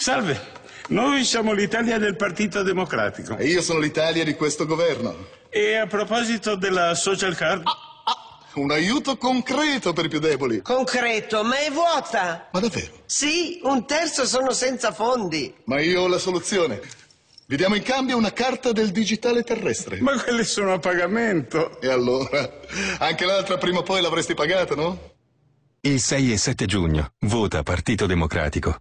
Salve, noi siamo l'Italia del Partito Democratico. E io sono l'Italia di questo governo. E a proposito della social card... Ah, ah, un aiuto concreto per i più deboli. Concreto, ma è vuota. Ma davvero? Sì, un terzo sono senza fondi. Ma io ho la soluzione. Vi diamo in cambio una carta del digitale terrestre. Ma quelle sono a pagamento. E allora? Anche l'altra prima o poi l'avresti pagata, no? Il 6 e 7 giugno. Vota Partito Democratico.